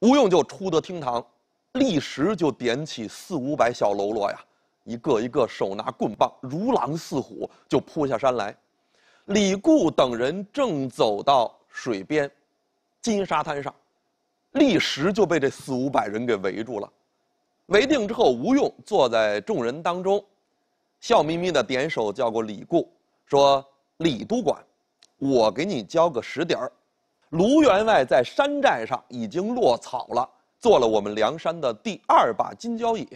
吴用就出得厅堂，立时就点起四五百小喽啰呀，一个一个手拿棍棒，如狼似虎，就扑下山来。李固等人正走到水边，金沙滩上，立时就被这四五百人给围住了。围定之后，吴用坐在众人当中，笑眯眯的点手叫过李固，说：“李都管，我给你交个实底儿。”卢员外在山寨上已经落草了，做了我们梁山的第二把金交椅。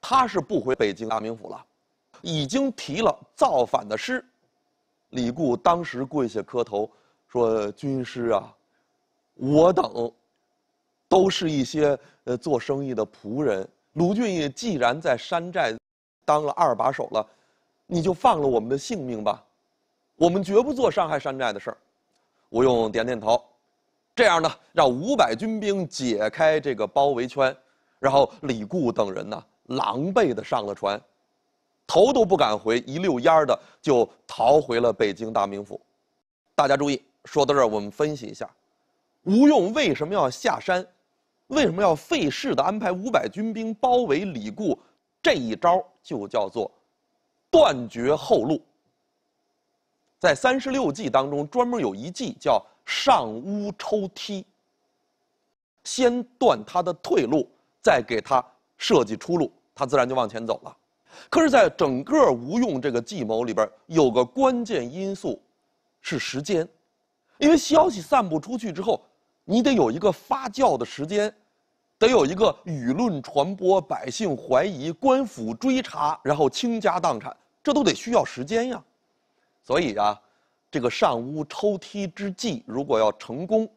他是不回北京大名府了，已经提了造反的诗。李固当时跪下磕头，说：“军师啊，我等都是一些呃做生意的仆人。卢俊义既然在山寨当了二把手了，你就放了我们的性命吧，我们绝不做伤害山寨的事儿。”吴用点点头，这样呢，让五百军兵解开这个包围圈，然后李固等人呢，狼狈的上了船，头都不敢回，一溜烟的就逃回了北京大名府。大家注意，说到这儿，我们分析一下，吴用为什么要下山，为什么要费事的安排五百军兵包围李固？这一招就叫做断绝后路。在三十六计当中，专门有一计叫“上屋抽梯”。先断他的退路，再给他设计出路，他自然就往前走了。可是，在整个吴用这个计谋里边，有个关键因素是时间，因为消息散布出去之后，你得有一个发酵的时间，得有一个舆论传播、百姓怀疑、官府追查，然后倾家荡产，这都得需要时间呀。所以啊，这个上屋抽梯之计如果要成功，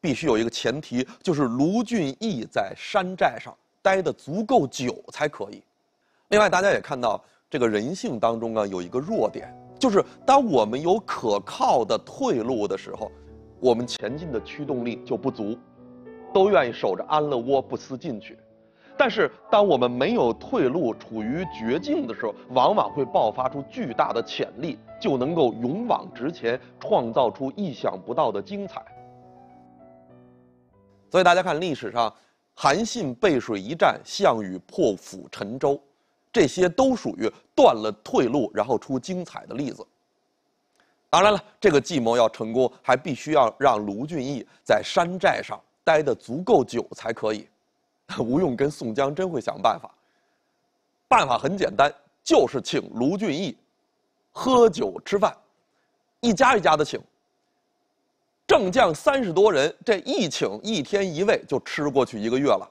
必须有一个前提，就是卢俊义在山寨上待的足够久才可以。另外，大家也看到这个人性当中啊有一个弱点，就是当我们有可靠的退路的时候，我们前进的驱动力就不足，都愿意守着安乐窝不思进取。但是，当我们没有退路、处于绝境的时候，往往会爆发出巨大的潜力，就能够勇往直前，创造出意想不到的精彩。所以，大家看历史上，韩信背水一战、项羽破釜沉舟，这些都属于断了退路然后出精彩的例子。当然了，这个计谋要成功，还必须要让卢俊义在山寨上待得足够久才可以。吴用跟宋江真会想办法，办法很简单，就是请卢俊义喝酒吃饭，一家一家的请。正将三十多人，这一请一天一位，就吃过去一个月了。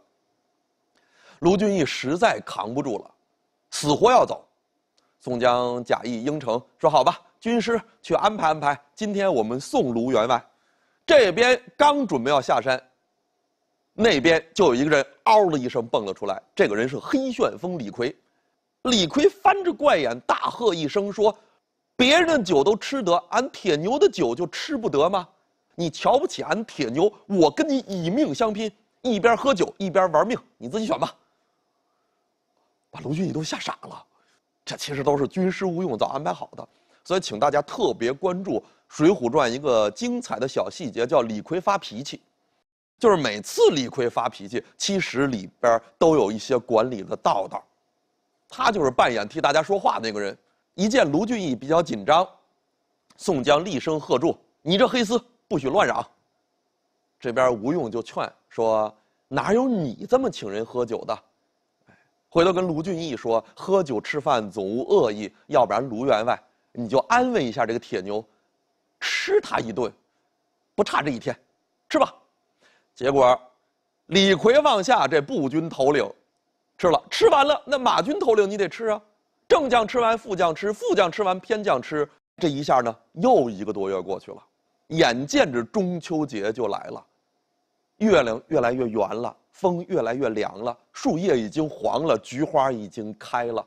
卢俊义实在扛不住了，死活要走。宋江假意应承，说：“好吧，军师去安排安排，今天我们送卢员外。”这边刚准备要下山。那边就有一个人“嗷”的一声蹦了出来，这个人是黑旋风李逵。李逵翻着怪眼，大喝一声说：“别人酒都吃得，俺铁牛的酒就吃不得吗？你瞧不起俺铁牛，我跟你以命相拼，一边喝酒一边玩命，你自己选吧。”把卢俊义都吓傻了。这其实都是军师吴用早安排好的，所以请大家特别关注《水浒传》一个精彩的小细节，叫李逵发脾气。就是每次李逵发脾气，其实里边都有一些管理的道道他就是扮演替大家说话那个人。一见卢俊义比较紧张，宋江厉声喝住：“你这黑厮，不许乱嚷！”这边吴用就劝说：“哪有你这么请人喝酒的？”回头跟卢俊义说：“喝酒吃饭总无恶意，要不然卢员外，你就安慰一下这个铁牛，吃他一顿，不差这一天，吃吧。”结果，李逵望下这步军头领，吃了，吃完了，那马军头领你得吃啊。正将吃完，副将吃，副将吃完，偏将吃。这一下呢，又一个多月过去了，眼见着中秋节就来了，月亮越来越圆了，风越来越凉了，树叶已经黄了，菊花已经开了。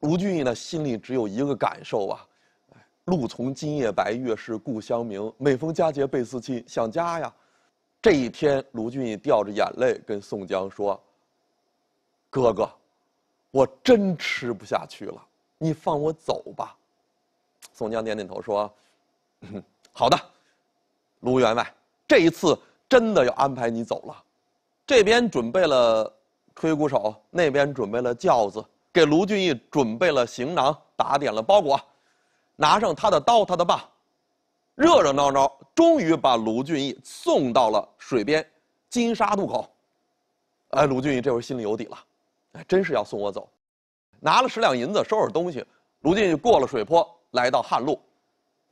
卢俊义呢，心里只有一个感受啊：路从今夜白，月是故乡明。每逢佳节倍思亲，想家呀。这一天，卢俊义掉着眼泪跟宋江说：“哥哥，我真吃不下去了，你放我走吧。”宋江点点头说：“好的，卢员外，这一次真的要安排你走了。这边准备了吹鼓手，那边准备了轿子，给卢俊义准备了行囊，打点了包裹，拿上他的刀，他的棒。”热热闹闹，终于把卢俊义送到了水边金沙渡口。哎，卢俊义这会儿心里有底了，哎，真是要送我走。拿了十两银子，收拾东西，卢俊义过了水坡，来到旱路，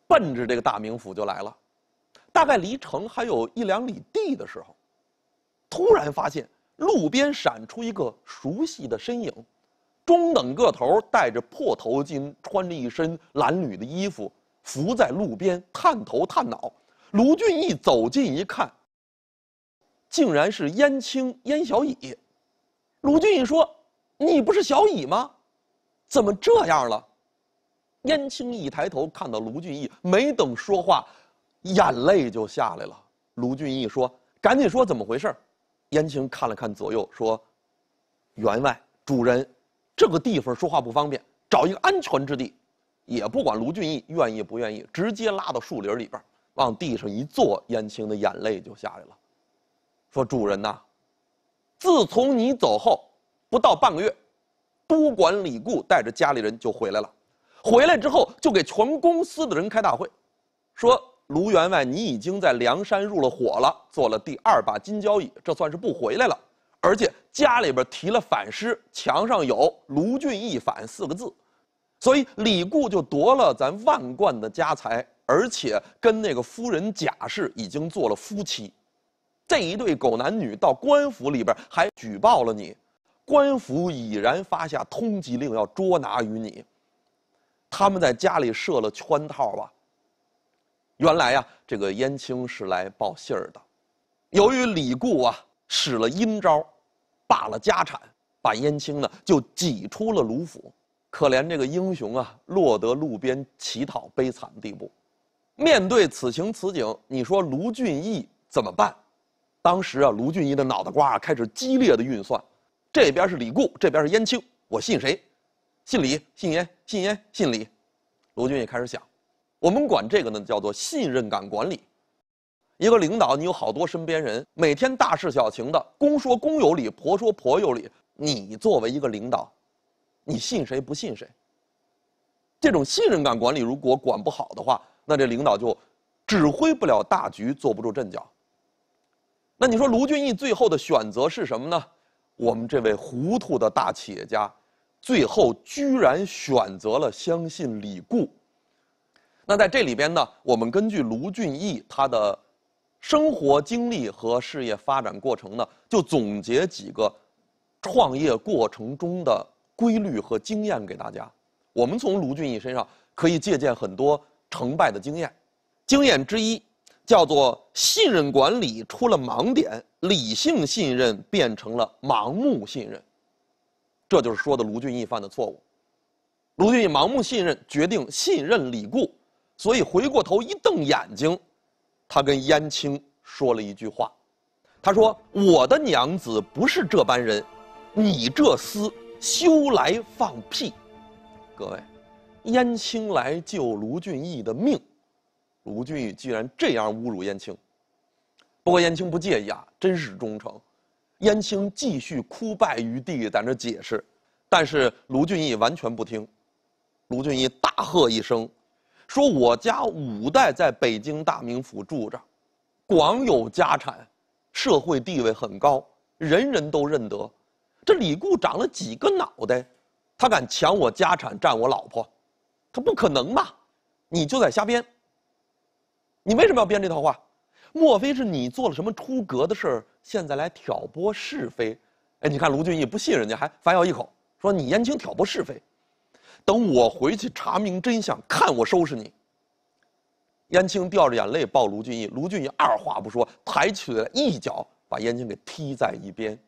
奔着这个大名府就来了。大概离城还有一两里地的时候，突然发现路边闪出一个熟悉的身影，中等个头，戴着破头巾，穿着一身褴褛的衣服。伏在路边探头探脑，卢俊义走近一看，竟然是燕青、燕小乙。卢俊义说：“你不是小乙吗？怎么这样了？”燕青一抬头看到卢俊义，没等说话，眼泪就下来了。卢俊义说：“赶紧说怎么回事。”燕青看了看左右，说：“员外，主人，这个地方说话不方便，找一个安全之地。”也不管卢俊义愿意不愿意，直接拉到树林里边往地上一坐，燕青的眼泪就下来了，说：“主人呐，自从你走后，不到半个月，都管李固带着家里人就回来了，回来之后就给全公司的人开大会，说卢员外你已经在梁山入了伙了，做了第二把金交椅，这算是不回来了，而且家里边提了反诗，墙上有‘卢俊义反’四个字。”所以李固就夺了咱万贯的家财，而且跟那个夫人贾氏已经做了夫妻，这一对狗男女到官府里边还举报了你，官府已然发下通缉令要捉拿于你。他们在家里设了圈套啊。原来呀，这个燕青是来报信儿的，由于李固啊使了阴招，霸了家产，把燕青呢就挤出了卢府。可怜这个英雄啊，落得路边乞讨悲惨的地步。面对此情此景，你说卢俊义怎么办？当时啊，卢俊义的脑袋瓜啊开始激烈的运算：这边是李固，这边是燕青，我信谁？信李？信燕？信燕？信李？卢俊义开始想：我们管这个呢叫做信任感管理。一个领导，你有好多身边人，每天大事小情的，公说公有理，婆说婆有理。你作为一个领导。你信谁不信谁？这种信任感管理，如果管不好的话，那这领导就指挥不了大局，坐不住阵脚。那你说，卢俊义最后的选择是什么呢？我们这位糊涂的大企业家，最后居然选择了相信李固。那在这里边呢，我们根据卢俊义他的生活经历和事业发展过程呢，就总结几个创业过程中的。规律和经验给大家，我们从卢俊义身上可以借鉴很多成败的经验。经验之一，叫做信任管理出了盲点，理性信任变成了盲目信任。这就是说的卢俊义犯的错误。卢俊义盲目信任，决定信任李固，所以回过头一瞪眼睛，他跟燕青说了一句话，他说：“我的娘子不是这般人，你这厮。”休来放屁，各位，燕青来救卢俊义的命，卢俊义居然这样侮辱燕青。不过燕青不介意啊，真是忠诚。燕青继续哭拜于地，在那解释，但是卢俊义完全不听。卢俊义大喝一声，说：“我家五代在北京大名府住着，广有家产，社会地位很高，人人都认得。”这李固长了几个脑袋，他敢抢我家产占我老婆，他不可能吧？你就在瞎编。你为什么要编这套话？莫非是你做了什么出格的事儿，现在来挑拨是非？哎，你看卢俊义不信人家，还反咬一口，说你燕青挑拨是非。等我回去查明真相，看我收拾你。燕青掉着眼泪抱卢俊义，卢俊义二话不说，抬起一脚把燕青给踢在一边。